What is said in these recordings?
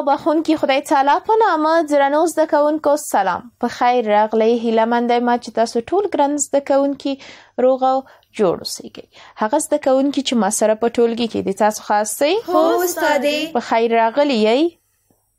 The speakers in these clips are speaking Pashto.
او بخونکي خدای تعالی په نامه درنو زده کوونکو سلام په خیر راغلی هیله مند ما چې تاسو ټول ګران زده کوونکي روغ او جوړ اوسئ هغه زده کوونکي چې ما سره په ټولګي کې د تاسو خاص سي خو استادې په خیر راغلی یی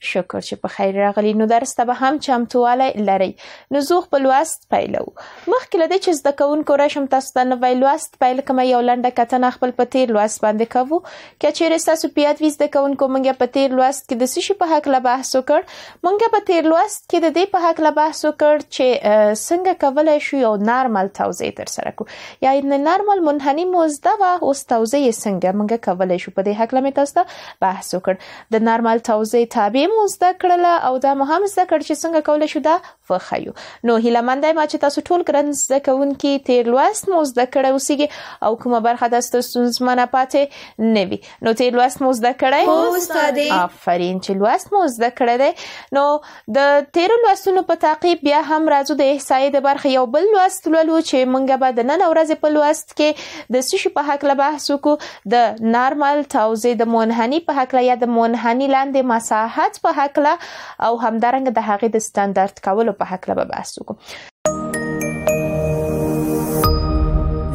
شکر چې په خیر راغلی نو درس ته به هم چمتوالی لرئ نو زه خپل لوست پیلو مخکې له دې چې زده کوونکو راشم تاسو ته نوی لوست پیل کوم یو لنډه کتنه خپل په تیر لوست باندې کوو که چیرې تاسو په یاد وي زده کوونکو مونږ په تیر لوست کې د سشي په حق له بحث وکړ مونږ په تیر لوست کې د دې په حق له بحث وکړ چې څنګه کولای شو یو نارمل توزیع تر سره کړو یا ان نارمل منحني مزده و او توزیع څنګه مونږ کولای شو په دې حق له تاسو بحث وکړ د نارمل توزیع تابع مو زده کړل او دا مو هم زده کړ چې څنګه کولای شو دا وخیو نو هیله مند ما چې تاسو ټول ګرن زده کوونکي تیر لوست مو زده کړی اوسئ او کومه برخه د ستونزمنه پاتې نه وي نو تیر لوست مو زده کړی هو استاد آفرین چې لوست مو زده کړی دی نو د تیر لوستونو په تعقیب بیا هم راځو د احصایې د برخه یو بل لوست لولو چې مونږ به د نن ورځې په لوست کې د سشي په حق له بحث وکړو د نارمل توزیع د مونهني په حق له یا د مونهني لاندې مساحت بحث په حکله او همدارنګه د هغې د ستاندارد کولو په حکله به بحث وکړو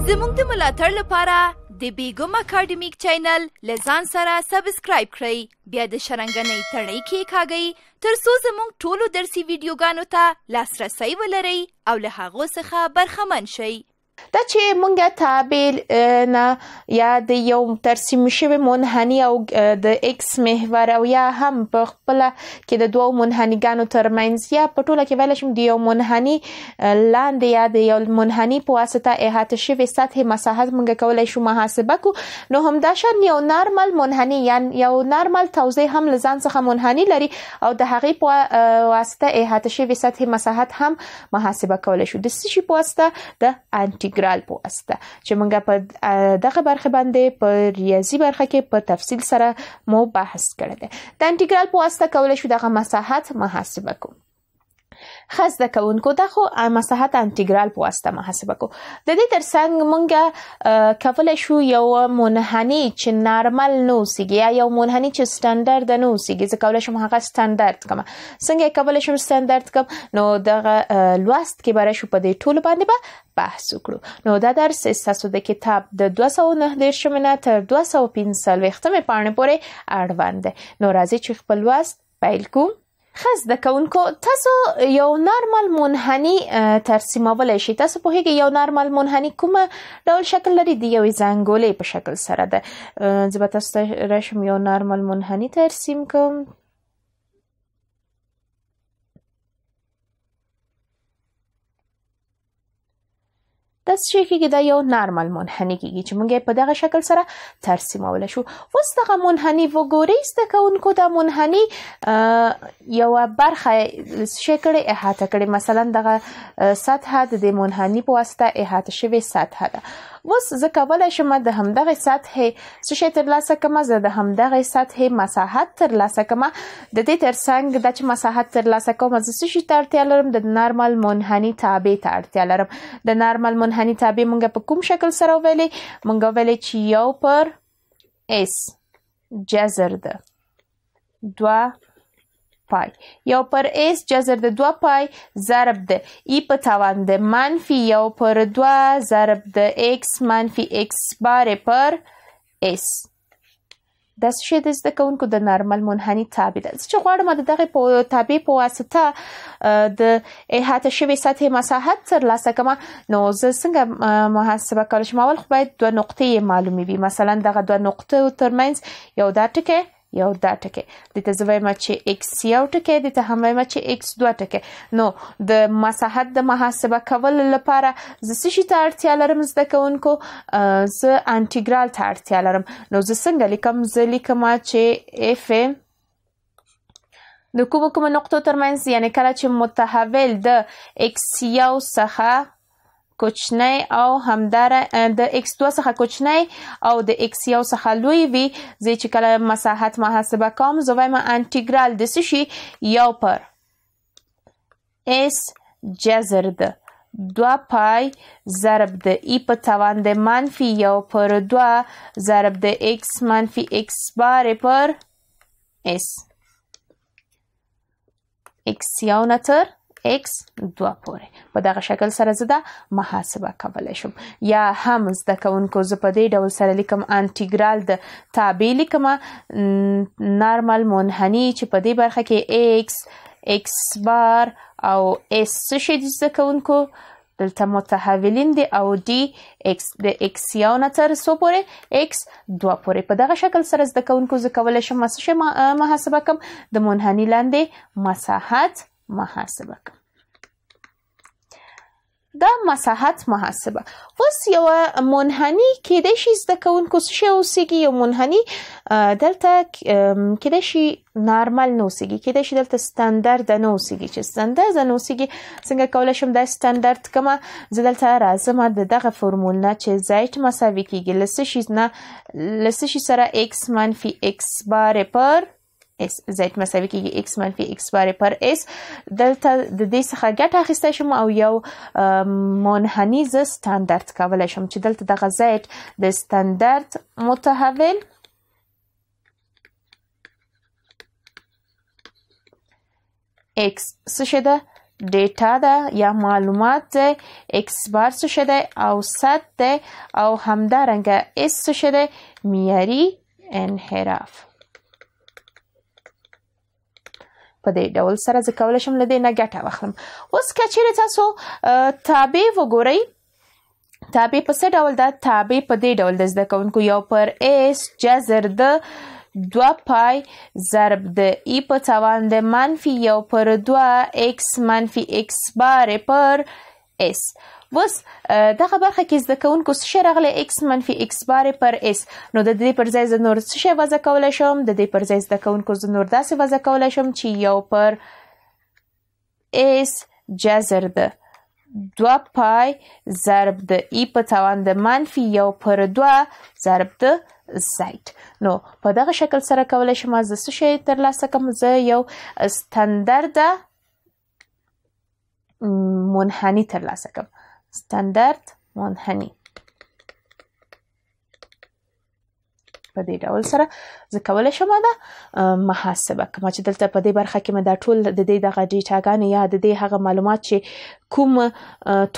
زموږ د ملاتړ لپاره د بیګم اکیډمیک چینل لزان سره سبسکرایب کړئ بیا د شرنګنۍ تڼۍ کې کاږئ ترڅو زموږ ټولو درسي ویډیوګانو ته لاسرسی ولرئ او له هغو څخه برخمن شئ دا چې مونږه تابع نه یا د یو ترسیم شوی منحني او د ایکس محور او یا هم په خپل کې د دوو منحنيګانو ترمنځ یا په ټوله کې ویل شم د یو منحني لاندې یا د یو منحني په واسطه احاطه شوی سطح مساحت مونږه کولای شو محاسبه کو نو هم دا شان یو نارمل منحني یا یو نارمل توزیع هم لزان څخه منحني لري او د هغې په واسطه احاطه شوی سطح مساحت هم محاسبه کولای شو د سشي په واسطه د انټي انټیګرال په استه چې موږ په دغه برخه باندې په ریاضي برخه کې په تفصیل سره مو بحث کړی دی د انټیګرال په استه کولای شو دغه مساحت محاسبه کوو خاص د کوونکو ته خو مساحت انټیګرال په واسطه محاسبه کو د دې ترڅنګ مونږه کولای شو یو منحني چې نارمل نو سیږي یو منحني چې سټانډرد نو سیږي زه کولای شم هغه سټانډرد کوم څنګه کولای شم سټانډرد کوم نو دغه لوست کې برای شو په دې ټول باندې به بحث وکړو نو دا درس استاسو د کتاب د 209 دیر شمنه تر 215 وختمه پاڼه پورې اړوند نو راځي چې خپل وست پیل کوم خاص د کونکو تاسو یو نارمل منحني ترسیمولای شي تاسو په هیګ یو نارمل منحني کومه ډول شکل لري دی یو زنګولې په شکل سره ده زه به تاسو راشم یو نارمل منحني ترسیم کوم داسې شي کېږي دا یو نارمل منحني کېږي چې موږ په دغه شکل سره ترسیمولی شو اوس دغه منحني وګورئ زده کوونکو دا منحني یوه برخه څه کړې احاطه کړې مثلا دغه سطحه د دې منحني په واسطه احاطه شوې سطحه ده اوس زه کولی شم د همدغه سطحې څه شی ترلاسه کړم زه د همدغه سطحې مساحت ترلاسه کړم د دې ترڅنګ د چې مساحت ترلاسه کوم زه څه شي ته اړتیا لرم د نارمل منحني تابع ته اړتیا لرم د نارمل منحني تابع مونږ په کوم شکل سره ویلې مونږ ویلې چې یو پر اس جزر ده دوه پای یو پر اس جذر د دوه پای ضرب د ای په توان د منفی یو پر دوه ضرب د ایکس منفی ایکس بار پر اس دا شی د زده کوونکو د نارمل منحني تابع ده چې غواړم د دغه په تابع په واسطه د احاطه شوی سطح مساحت ترلاسه کما نو زه څنګه محاسبه کولی شم اول خو باید دوه نقطې معلومې وي مثلا دغه دوه نقطو ترمنځ یو دا ټکی یو دا ټکی د ته زویمه چې x یو ټکی د ته هم وایم چې x دوه ټکی نو د مساحت د محاسبه کول لپاره زه څه شي ته اړتیا لرم زده کوونکو زه انټیګرال ته اړتیا لرم نو زه څنګه لیکم زه لیکم چې f د کومو کومو نقطو ترمنځ یعنی کله چې متحول د x یو څخه کوچنی او همدار د x2 څخه کوچنی او د x1 څخه لوی وي زه چې کله مساحت محاسبه کوم زه وایم انټیګرال د څه شي یو پر s جذر ده دو پای ضرب د ای په توان د منفی یو پر دو ضرب د x منفی x بار پر s x یو نتر x 2 پورې په دغه شکل سره زه دا محاسبه کولای شم یا هم زده کوونکو زه په دې ډول سره لیکم انټیګرال د تابع لیکم نارمل منحني چې په دې برخه کې x x بار او s شې د زده کوونکو دلته متحولین دي او دی x د x یو نتر سو پورې x دوه پورې په دغه شکل سره زده کوونکو زکول شم مسه محاسبه کوم د منحنی لاندې مساحت محاسبه کوم دا مساحت محاسبه اوس یو منحني کېدای شي زده کوونکو څه شی اوسېږي یو منحني دلته کېدای شي نارمل نه اوسېږي کېدای شي دلته ستندرد نه اوسېږي چې ستندرد نه اوسېږي څنګه کولی شم دا ستندرد کومه زه دلته راځمه د دغه فورمول نه چې زایټ مساوي کېږي له څه شي نه له څه شي سره x منفي x بار پر اس زائد مساوي کیږي x منفي x بار پر s دلته د دې څخه ګټه اخیسته شم او یو منحنیز ستاندرد کولای شم چې دلته دغه زائد د ستاندرد متحول x څه شده ډیټا ده یا معلومات ده اکس بار څه شده او ست ده او همدارنګه اس څه شده معیاري انحراف په دې ډول سره زه کولای شم لدې نه ګټه واخلم اوس کچېره تاسو تابع وګورئ تابع په څه ډول ده تابع په دې ډول د زده کوونکو یو پر اس جزر د دو پای ضرب د ای e په توان د منفی یو پر دو ایکس منفی ایکس بار پر اس اوس دغه برخه کې زده کوونکو څه شی راغلی x منفي x بار پر s نو د دې پر ځای زه نور څه شی وضع کولی شم د دې پر ځای زده کوونکو زه نور داسې وضع کولی شم چې یو پر s جذر ده دوه پای ضرب د ای e په توان د منفي یو پر دوه ضرب د سایت نو په دغه شکل سره کولی شم زه څه شی ترلاسه کوم زه یو ستندرده منحني ترلاسه کوم standard منحني په دې ډول سره زه کولای شم دا محاسبه کوم چې دلته په دې برخه کې مې دا ټول د دې دغه ډیټاګان یا د دې هغه معلومات چې کوم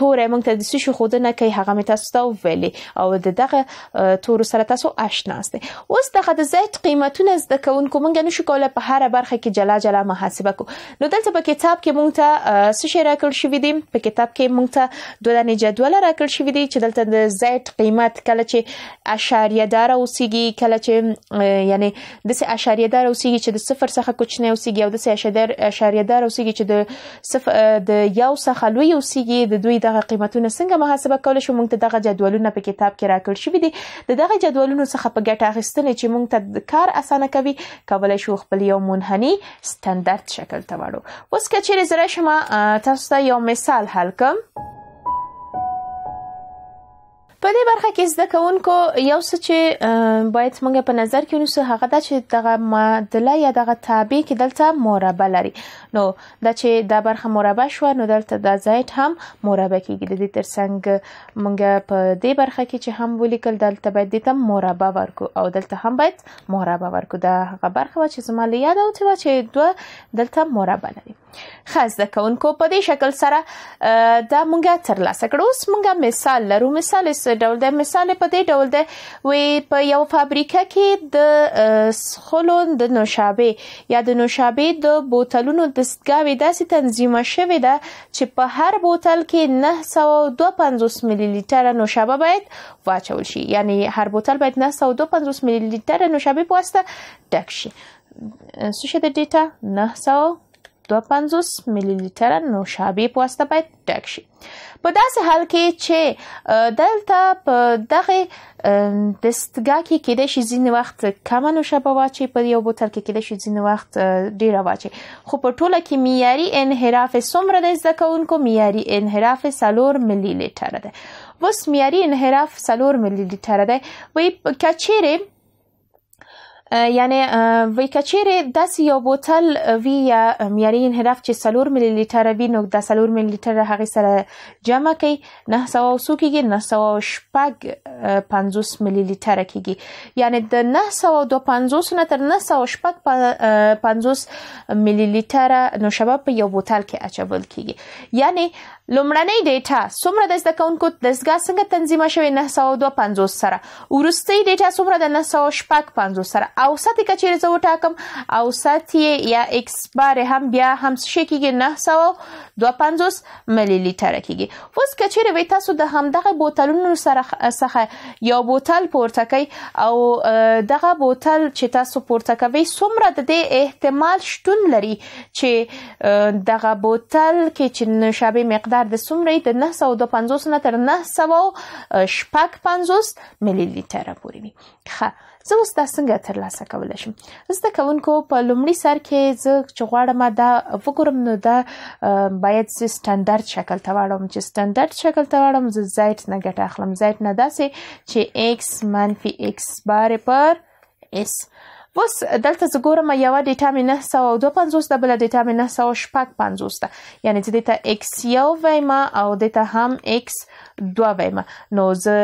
تور موږ ته د سشي خودنه کوي هغه مې تاسو ته ویلې او د دغه تور سره تاسو آشنا یاست اوس دغه د زیات قیمتونه زده کوونکو موږ نشو کولای په هر برخه کې جلا جلا محاسبه کو نو دلته په کتاب کې موږ ته سشي راکړل شوې دي په کتاب کې موږ ته دوه دانې جدول راکړل شوې دي چې دلته د زیات قیمت کله چې اشاریه دار اوسېږي کله چې یعنی د سه اشاریه دار اوسېږي چې د صفر څخه کوچنی اوسېږي او د سه اشاریه دار اوسېږي چې د صفر د یو څخه لوی اوسیږي د دوی دغه قیمتونه څنګه محاسبه کول شو موږ ته دغه جدولونه په کتاب کې راکړل شوې دي د دغه جدولونو څخه په ګټه اخیستنې چې موږ ته کار اسانه کوي کولای شو خپل یو منحني ستاندرد شکل ته وړو اوس که چیرې زره شمه تاسو ته یو مثال حل کوم په دې برخه کې زده کوونکو یو څه چې باید موږ په نظر کې ونیسو هغه دا چې دغه معادله یا دغه تابع کې دلته مربع لري نو دا چې دا برخه مربع شو نو دلته د زائد هم مربع کېږي د دې ترڅنګ موږ په دې برخه کې چې هم ولیکل دلته باید دته مربع ورکو او دلته هم باید مربع ورکو دا هغه برخه چې زما له یاد اوته چې دوه دلته مربع لري خاص د کوونکو په دې شکل سره دا موږ ترلاسه کړو اوس موږ مثال لرو مثال څه ډول ده مثال په دې ډول ده وی په یو فابریکه کې د سخلو د نوشابه یا د نوشابه د بوتلونو دستګاوي داسې تنظیم شوې ده چې په هر بوتل کې 952 ملي لیټر نوشابه باید واچول شي یعنی هر بوتل باید 952 ملي لیټر نوشابه پوسته ډک شي څه شي د ډیټا 900 250 ملي لیټر نوشابې په واسطه باید ډک شي په داسې حال کې چې دلته په دغه دستګاه کې کېدای شي ځین وخت کم نوشابه واچي په یو بوتل کې کېدای شي ځین وخت ډیر واچي خو په ټوله کې معیاري انحراف څومره د زده کوونکو معیاري انحراف 4 ملي لیټر ده وس معیاري انحراف 4 ملي لیټر ده وي کچېره یعنی وی کچیرې داسې یو بوتل وی یا معیاري انحراف چې سلور ملي لیټر وي نو د سلور ملي لیټر هغه سره جمع کړي نه سوا وسو کېږي نه سوا شپږ 50 ملي لیټر کېږي یعنی د نه سوا 250 نه تر نه سوا شپږ 50 ملي لیټر نوشابه په یو بوتل کې اچول کېږي یعنی لومړنۍ ډیټا څومره د زده کوونکو دستګاه څنګه تنظیمه شوې 952 سره وروستۍ ډیټا څومره د 955 سره اوسط کچېر زه وټاکم اوسط یې یا ایکس بار هم بیا هم شي کېږي 952 ملي لیټر کېږي اوس کچېر وې تاسو د همدغه بوتلونو سره څخه یو بوتل پورتکی او دغه بوتل چې تاسو پورتکوي څومره د دې احتمال شتون لري چې دغه بوتل کې چې نشابه مقدار مقدار د څومره د 952 نه تر 950 ملي لیټره پورې وي ښه زه اوس دا څنګه تر لاسه کولای شم زده کوونکو په لومړي سر کې زه چې غواړم دا وګورم نو دا باید سټانډرد شکل ته واړم چې سټانډرد شکل ته واړم زه زائد نه ګټه اخلم زائد نه داسې چې x منفي x بار پر s اوس دلته زه ګورم یو ډیټا مې 952 ده بل ډیټا مې 956 ده یعنی چې دته x یو وایما او دته هم x دوه وایم نو زه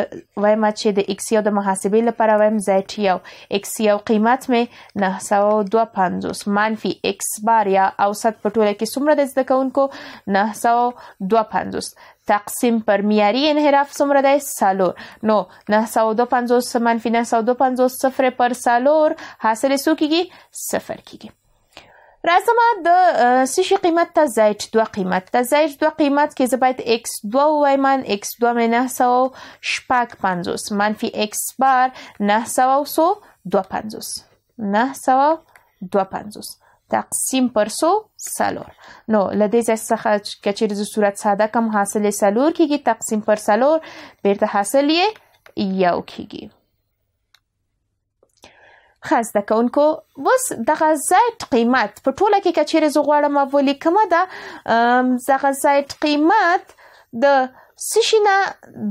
وایم چې د x یو د محاسبې لپاره وایم زائد یو x یو قیمت مې 952 منفي x بار یا اوسط په ټوله کې څومره د زده کوونکو 952 تقسیم پر معیاري انحراف څومره دی سالور نو 952 منفي 952 صفر پر سالور حاصل سو کیږي صفر کیږي راځم د سشي قیمت ته زائد دوه قیمت ته زائد دوه قیمت کې زه باید x 2 وایم من x 2 مې 950 منفي x بار 900 250 900 250 تقسیم پر سو سلور نو لدې ځای څخه کچیر د صورت ساده کم حاصلې سلور کیږي تقسیم پر سلور بیرته حاصل یې یو کیږي خاص د کونکو وس دغه زائد قیمت په ټوله کې کچیر زغړم اولی کومه ده زغه زائد قیمت د څه شي نه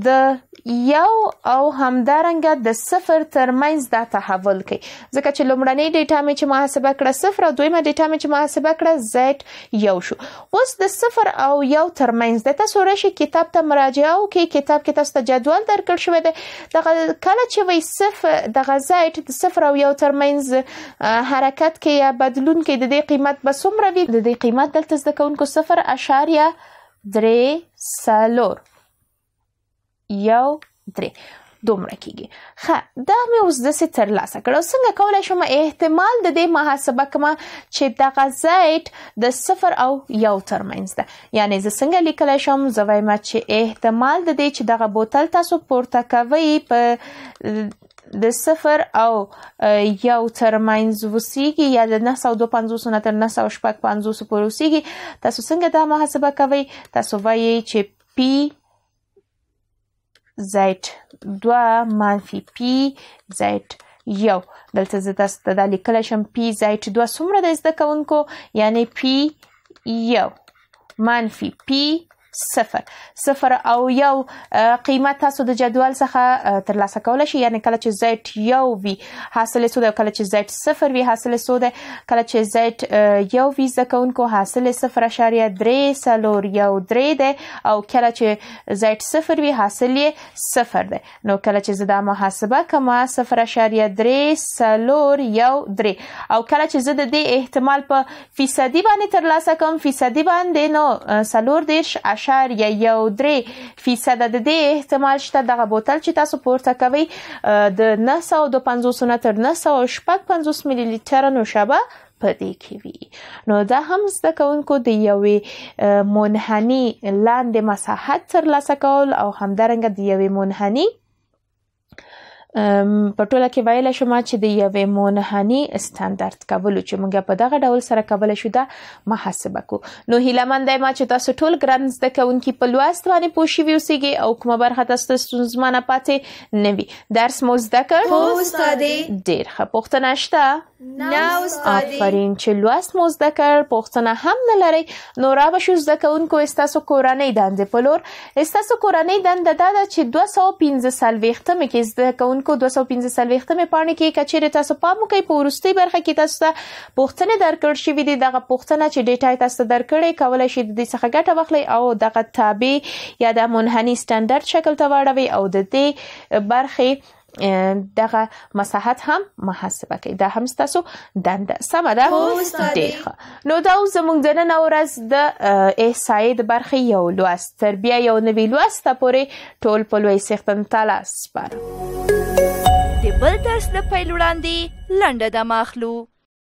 د یو او همدارنګه د صفر ترمنځ دا تحول کوي ځکه چې لومړنۍ ډیټا مې چې محاسبه کړه صفر او دویمه ډیټا مې چې محاسبه کړه زد یو شو اوس د صفر او یو ترمنځ د تاسو راشي کتاب ته مراجعه وکړئ کتاب کې تاسو ته جدول درکړ شوی دی د کله چې وی صفر د غزایټ د صفر او یو ترمنځ حرکت کې یا بدلون کې د دې قیمت به څومره وي د دې قیمت دلته ځکه کوونکو 0.3 سالور یو درې دومره کیږي ښه دا مې اوس د څه تر لاسه کړو څنګه کولای شم احتمال د دې محاسبه کوم چې د غزایټ د صفر او یو ترمنځ ده یعنی زه څنګه لیکلای شم زه وایم چې احتمال د دې چې دغه بوتل تاسو پورته کوي په د صفر او یو ترمنځ وسیږي یا د 950 نه تر 950 پورې وسیږي تاسو څنګه دا محاسبه کوئ تاسو وایي چې p زائد دوه منفي پی زائد یو دلته زه تاسو ته دا لیکلی شم پی زائد دوه څومره د زده کوونکو یعنې پی یو منفي پی صفر صفر او یو قیمت تاسو د جدول څخه ترلاسه کولای شئ یعنی کله چې زد یو وي حاصل سود کله چې زد صفر وي حاصل سود کله چې زد یو وي ځکهونکو حاصل 0.3 سلور یو 3 دی او کله چې زد صفر وي حاصل یې صفر دی نو کله چې زدا محاسبه کما 0.3 سلور یو 3 او کله چې زده د احتمال په فیصدی باندې ترلاسه کوم فیصدی باندې نو سلور دیش اشار یا یو درې فیصد د دې احتمال شته دغه بوتل چې تاسو پورته کوي د 950 نه تر 950 ملي لیټر نوشابه پدې کې وي نو دا هم زده کوونکو د یوې منحني لاندې مساحت تر لاسه کول او همدارنګه د یوې منحني په ټوله کې ویل شو ما چې د یوې مونهاني استاندارد کولو چې موږ په دغه ډول سره کول شو دا محاسبه کو نو هیله مند ما چې تاسو ټول ګران زده کوونکي په لوست باندې پوښي ویوسیږي او کومه برخه تاسو ستونزمنه پاتې نه وي درس مو زده کړ خو ستاسو ډیر ښه پوښتنه شته نه استادي آفرین چې لوست مو زده کړ پوښتنه هم نه لري نو را به شو زده کوونکو استاسو کورنۍ دندې په لور استاسو کورنۍ دنده دا ده چې 215 سلويختم کې زده کوونکو 215 سلويختم پاڼې کې کچېره تاسو پام کوي په ورستي برخه کې تاسو ته پوښتنه درکړ شوې دي دغه پوښتنه چې ډیټا تاسو درکړې کولای شي د دې څخه ګټه واخلي او دغه تابع یا د منحني سټانډرد شکل ته واړوي او د دې برخه دغه مساحت هم محاسبه کوي دا هم تاسو دند سم ده دیخه نو دا زموږ د نن ورځ د احصایې د برخې یو لوست تر بیا یو نوی لوست پورې ټول په لوی سیختن تعالی سپارم د بل درس د پیل وړاندې لنډه د ماخلو